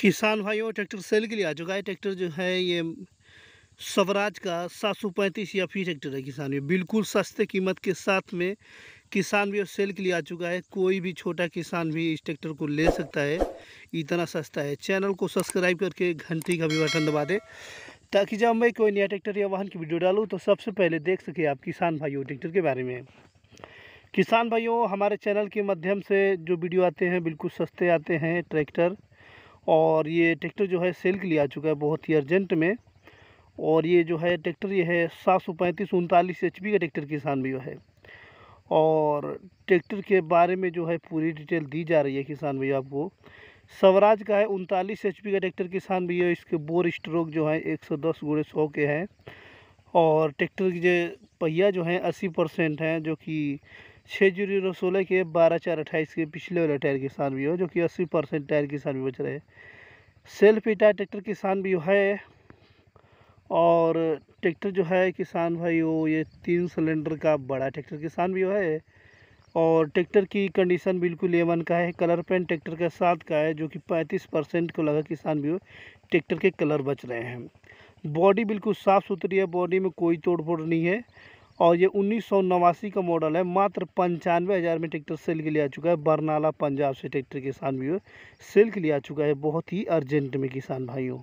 किसान भाइयों tractor cell के लिए आ चुका है ट्रैक्टर जो है ये स्वराज का सात सौ पैंतीस या फिर ट्रैक्टर है किसान भी बिल्कुल सस्ते कीमत के साथ में किसान भी सेल के लिए आ चुका है कोई भी छोटा किसान भी इस ट्रैक्टर को ले सकता है इतना सस्ता है चैनल को सब्सक्राइब करके घंटी का भी बटन दबा दें ताकि जब मैं कोई नया ट्रैक्टर या वाहन की वीडियो डालूँ तो सबसे पहले देख सके आप किसान भाइयों ट्रैक्टर के बारे में किसान भाइयों हमारे चैनल के माध्यम से जो वीडियो आते हैं बिल्कुल सस्ते आते हैं ट्रैक्टर और ये ट्रैक्टर जो है सेल के लिए आ चुका है बहुत ही अर्जेंट में और ये जो है ट्रैक्टर ये है सात सौ पैंतीस उनतालीस एच पी का ट्रैक्टर किसान भैया है और ट्रैक्टर के बारे में जो है पूरी डिटेल दी जा रही है किसान भैया आपको स्वराज का है उनतालीस एच का ट्रैक्टर किसान भैया इसके बोर स्ट्रोक जो है एक सौ दस गुड़े सौ के हैं और ट्रैक्टर की जो पहिया जो है अस्सी परसेंट हैं जो कि छः जीरो सोलह के बारह चार अट्ठाईस के पिछले वाले टायर किसान भी हो जो कि अस्सी परसेंट टायर किसान भी बच रहे हैं सेल्फ टायर ट्रैक्टर किसान भी है और ट्रैक्टर जो है किसान भाई वो ये तीन सिलेंडर का बड़ा ट्रैक्टर किसान भी है और ट्रैक्टर की कंडीशन बिल्कुल एवन का है कलर पेंट ट्रैक्टर के साथ का है जो कि पैंतीस परसेंट को लगा किसान भी ट्रैक्टर के कलर बच रहे हैं बॉडी बिल्कुल साफ़ सुथरी है बॉडी में कोई तोड़ फोड़ नहीं है और ये उन्नीस का मॉडल है मात्र पंचानवे हज़ार में ट्रैक्टर सेल के लिए आ चुका है बरनाला पंजाब से ट्रैक्टर किसान भी सेल के लिए आ चुका है बहुत ही अर्जेंट में किसान भाइयों